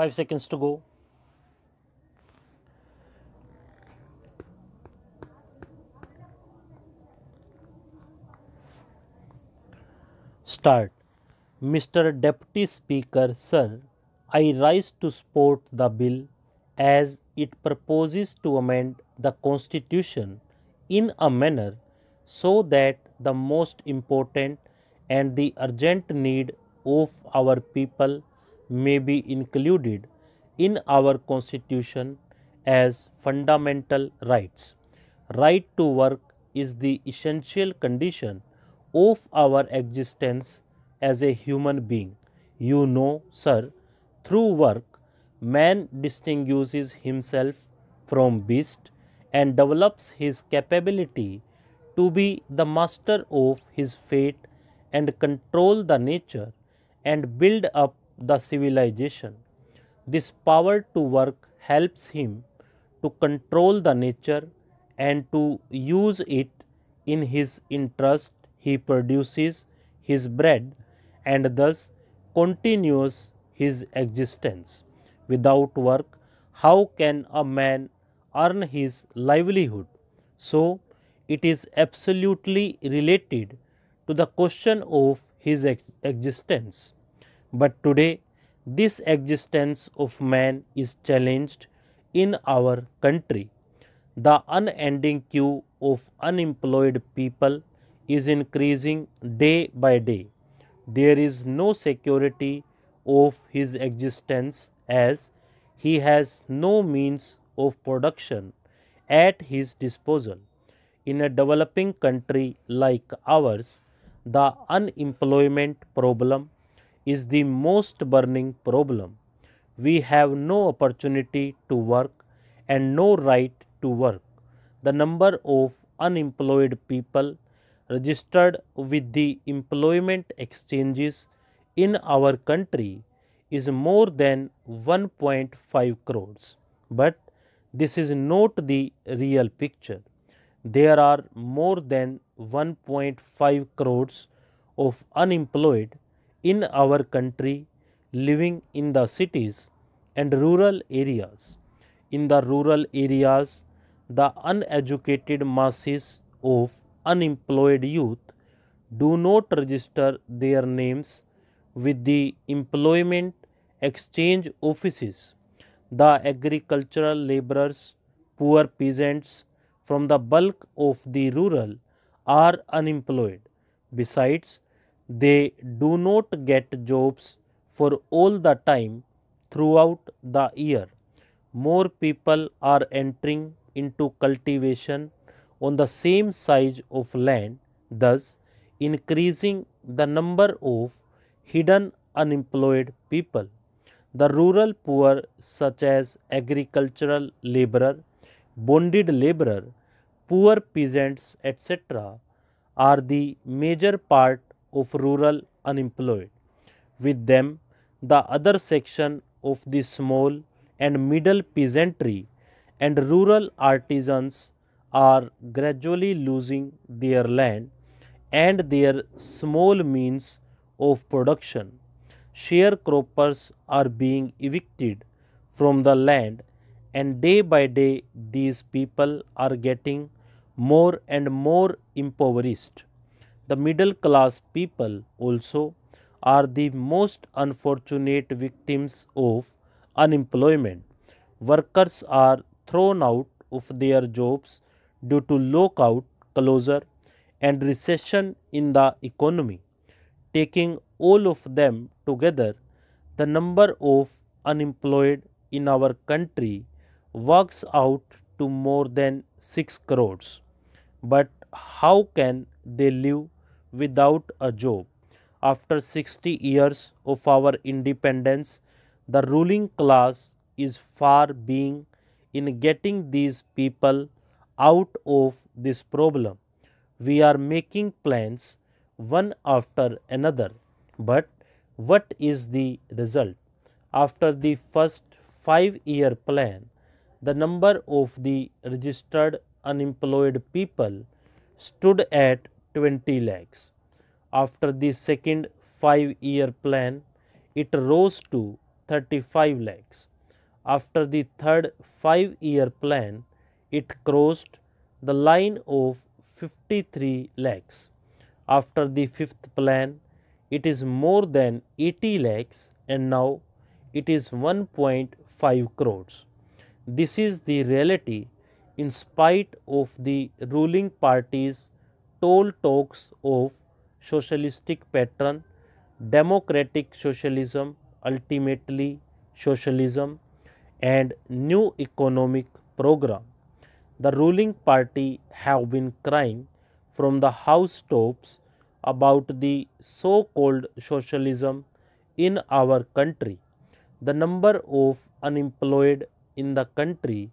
5 seconds to go. Start. Mr. Deputy Speaker, Sir, I rise to support the bill as it proposes to amend the Constitution in a manner so that the most important and the urgent need of our people may be included in our constitution as fundamental rights. Right to work is the essential condition of our existence as a human being. You know, sir, through work, man distinguishes himself from beast and develops his capability to be the master of his fate and control the nature and build up the civilization. This power to work helps him to control the nature and to use it in his interest. He produces his bread and thus continues his existence. Without work, how can a man earn his livelihood? So, it is absolutely related to the question of his ex existence. But today this existence of man is challenged in our country. The unending queue of unemployed people is increasing day by day. There is no security of his existence as he has no means of production at his disposal. In a developing country like ours, the unemployment problem is the most burning problem. We have no opportunity to work and no right to work. The number of unemployed people registered with the employment exchanges in our country is more than 1.5 crores. But this is not the real picture. There are more than 1.5 crores of unemployed in our country living in the cities and rural areas. In the rural areas, the uneducated masses of unemployed youth do not register their names with the employment exchange offices. The agricultural laborers, poor peasants from the bulk of the rural are unemployed. Besides, they do not get jobs for all the time throughout the year. More people are entering into cultivation on the same size of land, thus increasing the number of hidden unemployed people. The rural poor such as agricultural laborer, bonded laborer, poor peasants etc. are the major part of rural unemployed. With them, the other section of the small and middle peasantry and rural artisans are gradually losing their land and their small means of production. Sharecroppers are being evicted from the land and day by day these people are getting more and more impoverished. The middle class people also are the most unfortunate victims of unemployment. Workers are thrown out of their jobs due to lockout, closure and recession in the economy. Taking all of them together, the number of unemployed in our country works out to more than 6 crores. But how can they live without a job. After 60 years of our independence, the ruling class is far being in getting these people out of this problem. We are making plans one after another, but what is the result? After the first five year plan, the number of the registered unemployed people stood at 20 lakhs. After the second 5 year plan, it rose to 35 lakhs. After the third 5 year plan, it crossed the line of 53 lakhs. After the fifth plan, it is more than 80 lakhs and now it is 1.5 crores. This is the reality in spite of the ruling party's Toll talks of socialistic pattern, democratic socialism, ultimately socialism, and new economic program. The ruling party have been crying from the housetops about the so called socialism in our country. The number of unemployed in the country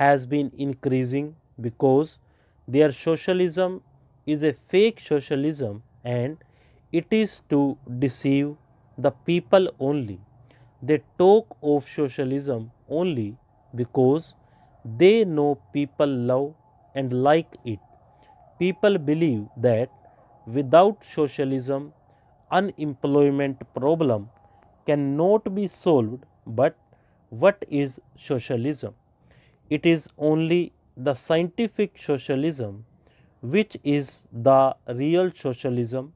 has been increasing because their socialism is a fake socialism and it is to deceive the people only. They talk of socialism only because they know people love and like it. People believe that without socialism, unemployment problem cannot be solved. But what is socialism? It is only the scientific socialism which is the real socialism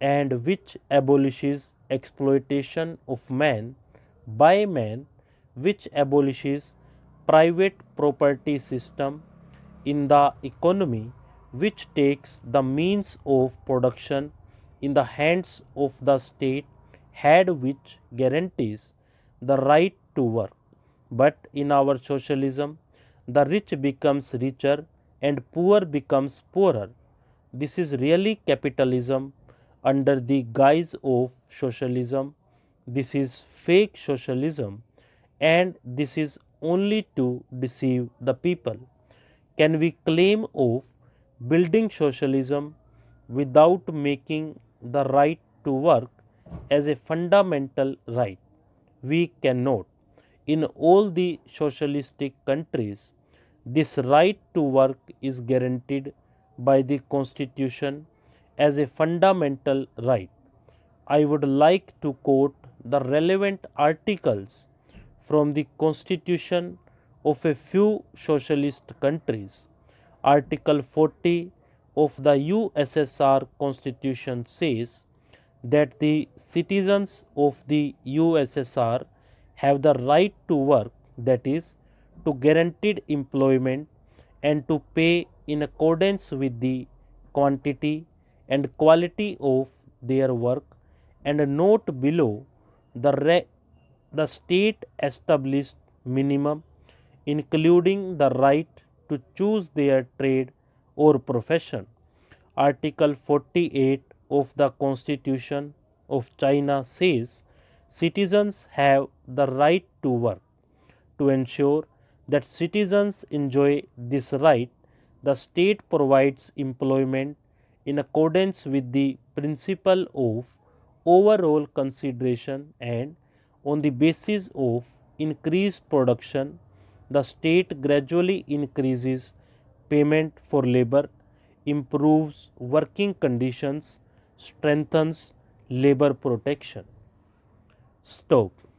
and which abolishes exploitation of man by man which abolishes private property system in the economy which takes the means of production in the hands of the state had which guarantees the right to work but in our socialism the rich becomes richer and poor becomes poorer. This is really capitalism under the guise of socialism. This is fake socialism and this is only to deceive the people. Can we claim of building socialism without making the right to work as a fundamental right? We cannot. In all the socialistic countries, this right to work is guaranteed by the Constitution as a fundamental right. I would like to quote the relevant articles from the Constitution of a few socialist countries. Article 40 of the USSR Constitution says that the citizens of the USSR have the right to work, that is, to guaranteed employment and to pay in accordance with the quantity and quality of their work and note below the re- the state established minimum including the right to choose their trade or profession article 48 of the constitution of china says citizens have the right to work to ensure that citizens enjoy this right, the state provides employment in accordance with the principle of overall consideration and on the basis of increased production, the state gradually increases payment for labor, improves working conditions, strengthens labor protection. Stop.